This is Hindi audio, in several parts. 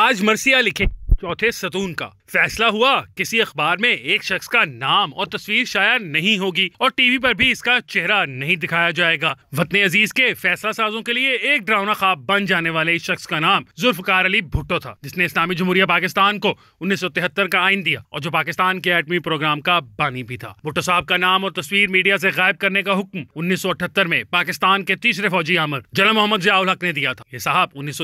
आज मरसिया लिखें चौथे सतून का फैसला हुआ किसी अखबार में एक शख्स का नाम और तस्वीर शायद नहीं होगी और टीवी पर भी इसका चेहरा नहीं दिखाया जाएगा वतन अजीज के फैसला साजों के लिए एक डरावना खाब बन जाने वाले इस शख्स का नाम जुल्फकार अली भुट्टो था जिसने इस्लामी जमहूरिया पाकिस्तान को उन्नीस का आइन दिया और जो पाकिस्तान के एटमी प्रोग्राम का बानी भी था भुट्टो साहब का नाम और तस्वीर मीडिया ऐसी गायब करने का हुक्म उन्नीस में पाकिस्तान के तीसरे फौजी आमर जनरल मोहम्मद जयाउल हक ने दिया था ये साहब उन्नीस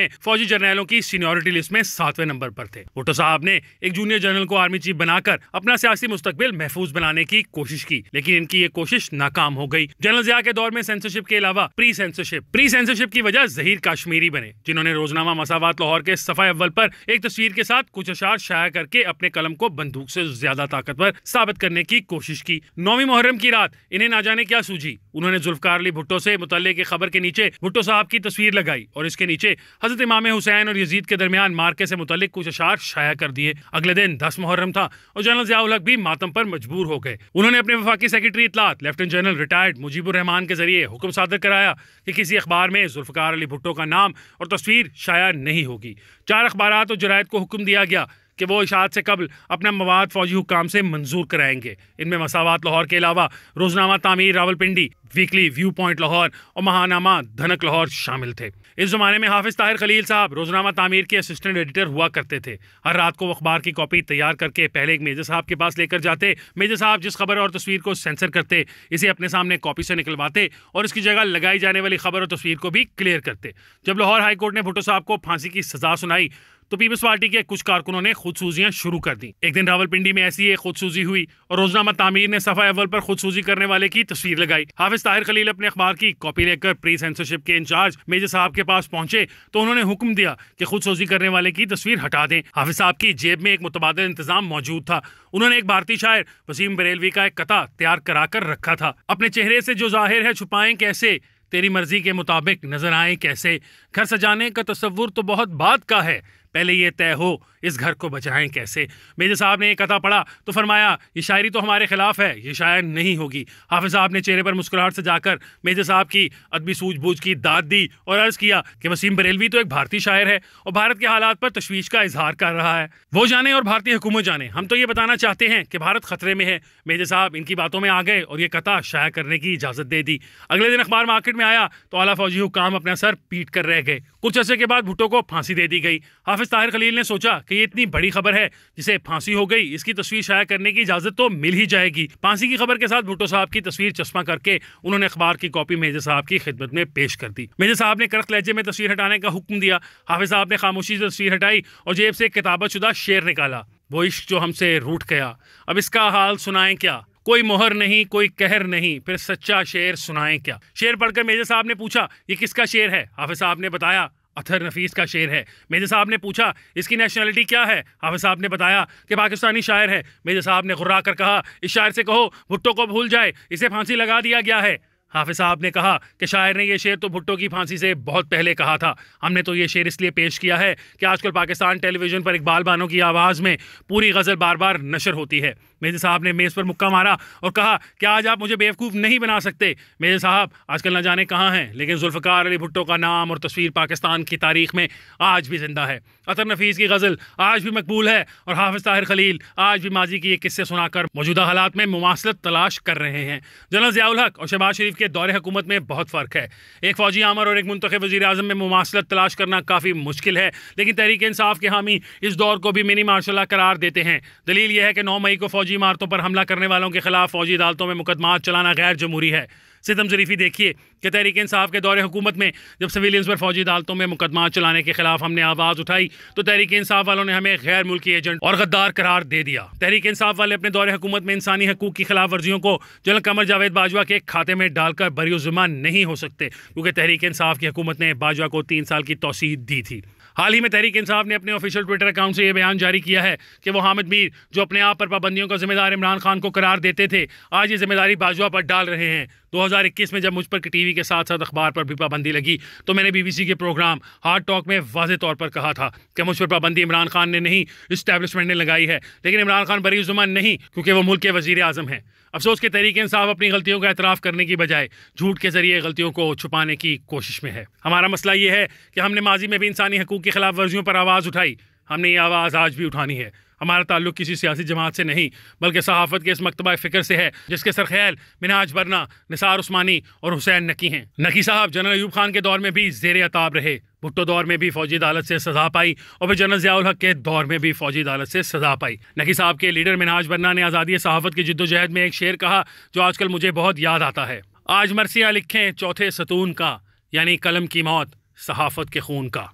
में फौजी जर्नैलों की सीनियोरिटी लिस्ट में सातवें नंबर पर थे भुट्टो साहब ने एक जूनियर जनरल को आर्मी चीफ बनाकर अपना सियासी मुस्तबिल महफूज बनाने की कोशिश की लेकिन इनकी ये कोशिश नाकाम हो गई जनरल जिया के दौर में सेंसरशिप के अलावा प्री सेंसरशिप प्री सेंसरशिप की वजह जहीर काश्मीरी बने जिन्होंने रोजनामा मसावत लाहौर के सफाई अव्वल पर एक तस्वीर के साथ कुछ अशार शाया करके अपने कलम को बंदूक से ज्यादा ताकतवर साबित करने की कोशिश की नौवीं मुहर्रम की रात इन्हें ना जाने क्या सूझी उन्होंने जुल्फकार अली भुट्टो से मुतल की खबर के नीचे भुट्टो साहब की तस्वीर लगाई और इसके नीचे हजरत इमाम हुसैन और यजीद के दरमियान मार्के से मुतल कुछ इंतजार शाया कर दिए अगले दिन दस मुहर्रम था और जनरल जियाउल हक भी मातम पर मजबूर हो गए उन्होंने अपने वफाकी सेक्रेटरी इतलात lieutenant general retired Mujibur Rahman के जरिए हुक्म सादर कराया कि किसी अखबार में जुल्फकार अली भुट्टो का नाम और तस्वीर शाया नहीं होगी चार अखबार और जरायद को हुक्म दिया गया कि वो इशात से कबल अपना मवाद फौजी हुकाम से मंजूर कराएंगे इनमें मसावत लाहौर के अलावा रोजनामा Rawal Rawalpindi weekly view point Lahore और महानामा धनक लाहौर शामिल थे इस ज़माने में हाफिज ताहिर खलील साहब रोजनामा तमीर के असिस्टेंट एडिटर हुआ करते थे हर रात को अखबार की कॉपी तैयार करके पहले एक मेजर साहब के पास लेकर जाते मेजर साहब जिस खबर और तस्वीर को सेंसर करते इसे अपने सामने कॉपी से निकलवाते और इसकी जगह लगाई जाने वाली खबर और तस्वीर को भी क्लियर करते जब लाहौर हाईकोर्ट ने भुट्टो साहब को फांसी की सजा सुनाई तो पीपल्स पार्टी के कुछ कारकुनों ने खुदसूजियां शुरू कर दी एक दिन रावलपिंडी में ऐसी एक खुदसूजी हुई और रोजनामा तामीर ने सफाई अव्वल पर खुदसूजी करने वाले की तस्वीर लगाई हाफिज ताहिर खलील अपने अखबार की कॉपी लेकर प्री सेंसरशिप के इंचार्ज मेजर साहब के पास पहुंचे तो उन्होंने हुक्म दिया कि खुदसूजी करने वाले की तस्वीर हटा दें हाफिज साहब की जेब में एक मुतबाद इंतजाम मौजूद था उन्होंने एक भारतीय शायर वसीम बरेलवी का एक कथा तैयार करा कर रखा था अपने चेहरे से जो जाहिर है छुपाएं कैसे तेरी मर्जी के मुताबिक नजर आए कैसे घर सजाने का तस्वुर तो बहुत बात का है पहले ये तय हो इस घर को बचाएं कैसे मेजर साहब ने ये कथा पढ़ा तो फरमाया ये शायरी तो हमारे ख़िलाफ़ है ये शायर नहीं होगी हाफिज साहब ने चेहरे पर मुस्कुराहट से जाकर मेजर साहब की अदबी सूझबूझ की दाद दी और अर्ज़ किया कि वसीम बरेलवी तो एक भारतीय शायर है और भारत के हालात पर तशवीश का इजहार कर रहा है वो जाने और भारतीय हुकूमत जाने हम तो ये बताना चाहते हैं कि भारत ख़तरे में है मेजर साहब इनकी बातों में आ गए और ये कथा शाया करने की इजाज़त दे दी अगले दिन अखबार मार्केट में आया तो आला फौजी हुकाम अपना सर पीट कर रह गए कुछ अरसे के बाद भुट्टो को फांसी दे दी गई हाफिज ताहिर खलील ने सोचा कि ये इतनी बड़ी खबर है जिसे फांसी हो गई इसकी तस्वीर शाया करने की इजाजत तो मिल ही जाएगी फांसी की खबर के साथ भुट्टो साहब की तस्वीर चश्मा करके उन्होंने अखबार की कॉपी मेजर साहब की खिदमत में पेश कर दी मेजर साहब ने करख लहजे में तस्वीर हटाने का हुक्म दिया हाफिज साहब ने खामोशी से तस्वीर हटाई और जेब से किताबत शुदा शेर निकाला वो इश्क जो हमसे रूठ गया अब इसका हाल सुनाएं क्या कोई मोहर नहीं कोई कहर नहीं फिर सच्चा शेर सुनाए क्या शेर पढ़कर मेजर साहब ने पूछा ये किसका शेर है हाफिज साहब ने बताया अथर नफीस का शेर है मेजर साहब ने पूछा इसकी नेशनलिटी क्या है हाफिज साहब ने बताया कि पाकिस्तानी शायर है मेजर साहब ने घुर्रा कर कहा इस शायर से कहो भुट्टो को भूल जाए इसे फांसी लगा दिया गया है हाफिज साहब ने कहा कि शायर ने यह शेर तो भुट्टो की फांसी से बहुत पहले कहा था हमने तो ये शेर इसलिए पेश किया है कि आजकल पाकिस्तान टेलीविज़न पर इकबाल बानो की आवाज़ में पूरी गज़ल बार बार नशर होती है मेजर साहब ने मेज़ पर मुक्का मारा और कहा कि आज आप मुझे बेवकूफ़ नहीं बना सकते मेजर साहब आजकल ना जाने कहाँ हैं लेकिन जुल्फ़कार अली भुट्टो का नाम और तस्वीर पाकिस्तान की तारीख में आज भी जिंदा है अतर नफीस की गज़ल आज भी मकबूल है और हाफिज ताहिर खलील आज भी माजी की ये किस्से सुनाकर मौजूदा हालात में मुवासलत तलाश कर रहे हैं जनरल ज़ियाउल हक और शहबाज शरीफ के दौरे हुकूमत में बहुत फ़र्क है एक फ़ौजी आमर और एक मुंतब वजी अजम में मुासिलत तलाश करना काफ़ी मुश्किल है लेकिन तहरीक इंसाफ के हामी इस दौर को भी मिनी मार्शल करार देते हैं दलील यह है कि नौ मई को फौज फौजी इमारतों पर हमला करने वालों के खिलाफ फौजी अदालतों में मुकदमा चलाना गैर जमहूरी है सितम जरीफी देखिए कि तहरीक इंसाफ के दौरे हुकूमत में जब सिविलियंस पर फौजी अदालतों में मुकदमा चलाने के खिलाफ हमने आवाज़ उठाई तो तहरीक इंसाफ वालों ने हमें गैर मुल्की एजेंट और गद्दार करार दे दिया तहरीक इंसाफ वाले अपने दौरे हुकूमत में इंसानी हकूक की खिलाफ वर्जियों को जनरल कमर जावेद बाजवा के खाते में डालकर बरी जुमा नहीं हो सकते क्योंकि तहरीक इंसाफ की हुकूमत ने बाजवा को तीन साल की तोसीद दी थी हाल ही में तहरीक इंसाफ ने अपने ऑफिशियल ट्विटर अकाउंट से यह बयान जारी किया है कि वो हामिद मीर जो अपने आप पर पाबंदियों का जिम्मेदार इमरान खान को करार देते थे आज ये जिम्मेदारी बाजुआ पर डाल रहे हैं 2021 में जब मुझ पर टीवी के साथ साथ अखबार पर भी पाबंदी लगी तो मैंने बीबीसी के प्रोग्राम हार्ड टॉक में वाज तौर पर कहा था कि मुझ पर पाबंदी इमरान खान ने नहीं इस्टेबलिशमेंट ने लगाई है लेकिन इमरान खान बरी जुम्मन नहीं क्योंकि वो मुल्क के वजीर अजम हैं अफसोस के तरीके साहब अपनी गलतियों का एतराफ़ करने की बजाय झूठ के जरिए गलतियों को छुपाने की कोशिश में है हमारा मसला ये है कि हमने माजी में भी इंसानी हकूक़ की खिलाफ वर्जियों पर आवाज़ उठाई हमने ये आवाज़ आज भी उठानी है हमारा ताल्लुक किसी सियासी जमात से नहीं बल्कि सहाफ़त के इस मकतबा फ़िक्र से है जिसके सरखैल मिनाज बरना निसार उस्मानी और हुसैन नकी हैं नकी साहब जनरल अयूब खान के दौर में भी जेर अताब रहे भुट्टो दौर में भी फौजी अदालत से सजा पाई और फिर जनरल जियाउल हक के दौर में भी फौजी अदालत से सजा पाई नकी साहब के लीडर मिनाज बरना ने आज़ादी सहाफ़त की जद्दोजहद में एक शेर कहा जो आजकल मुझे बहुत याद आता है आज मरसिया लिखें चौथे सतून का यानी कलम की मौत सहाफ़त के खून का